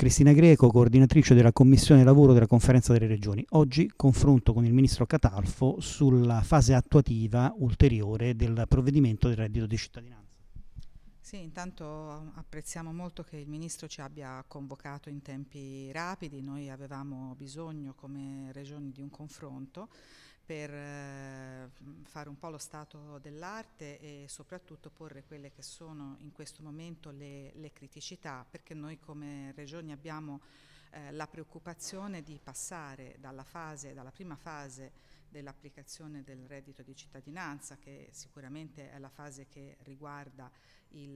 Cristina Greco, coordinatrice della Commissione Lavoro della Conferenza delle Regioni. Oggi confronto con il Ministro Catalfo sulla fase attuativa ulteriore del provvedimento del reddito di cittadinanza. Sì, intanto apprezziamo molto che il Ministro ci abbia convocato in tempi rapidi, noi avevamo bisogno come Regioni di un confronto per eh, fare un po' lo stato dell'arte e soprattutto porre quelle che sono in questo momento le, le criticità, perché noi come regioni abbiamo eh, la preoccupazione di passare dalla, fase, dalla prima fase dell'applicazione del reddito di cittadinanza, che sicuramente è la fase che riguarda eh,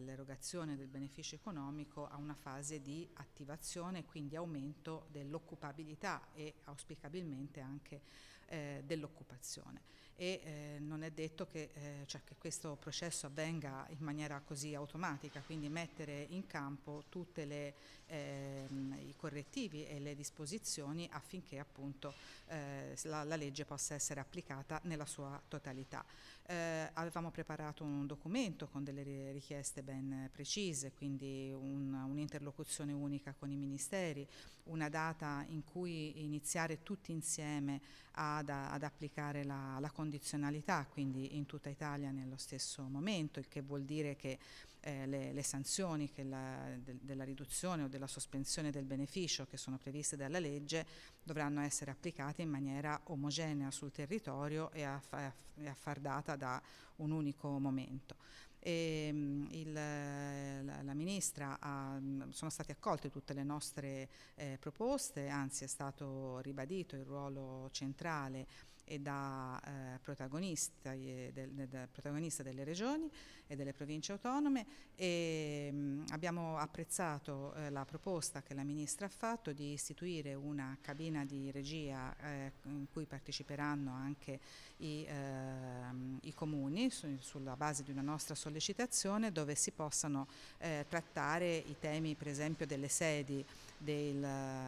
l'erogazione del beneficio economico, a una fase di attivazione e quindi aumento dell'occupabilità e auspicabilmente anche eh, dell'occupazione. E eh, non è detto che, eh, cioè che questo processo avvenga in maniera così automatica, quindi mettere in campo tutti ehm, i correttivi e le disposizioni affinché appunto eh, la, la legge possa essere applicata nella sua totalità. Eh, avevamo preparato un documento con delle richieste ben precise, quindi un'interlocuzione unica con i ministeri, una data in cui iniziare tutti insieme ad, ad applicare la, la condizionalità, quindi in tutta Italia nello stesso momento, il che vuol dire che eh, le, le, sanzioni la, de, della riduzione o della sospensione del beneficio che sono previste dalla legge dovranno essere applicate in maniera omogenea sul territorio e affardata da un unico momento. E, ehm, il, la, la, ministra ha, sono state accolte tutte le nostre eh, proposte, anzi è stato ribadito il ruolo centrale e da eh, protagonista, e del, da protagonista, delle regioni e delle province autonome e mh, abbiamo apprezzato eh, la proposta che la Ministra ha fatto di istituire una cabina di regia eh, in cui parteciperanno anche i, ehm, i comuni su, sulla base di una nostra sollecitazione dove si possano eh, trattare i temi per esempio delle sedi del,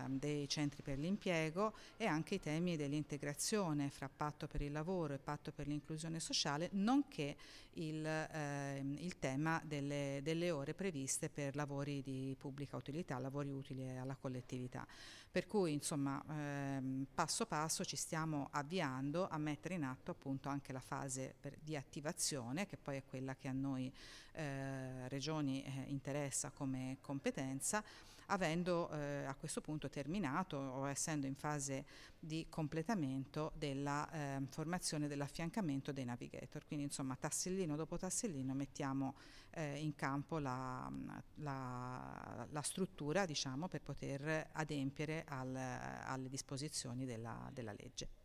dei centri per l'impiego e anche i temi dell'integrazione fra patto per il lavoro e patto per l'inclusione sociale, nonché il, ehm, il tema delle, delle, ore previste per lavori di pubblica utilità, lavori utili alla collettività. Per cui insomma ehm, passo passo ci stiamo avviando a mettere in atto appunto anche la fase per, di attivazione che poi è quella che a noi eh, regioni eh, interessa come competenza avendo eh, a questo punto terminato o essendo in fase di completamento della eh, formazione dell'affiancamento dei navigator. Quindi insomma tassellino dopo tassellino mettiamo eh, in campo la, la, la struttura diciamo, per poter adempiere al, alle disposizioni della, della legge.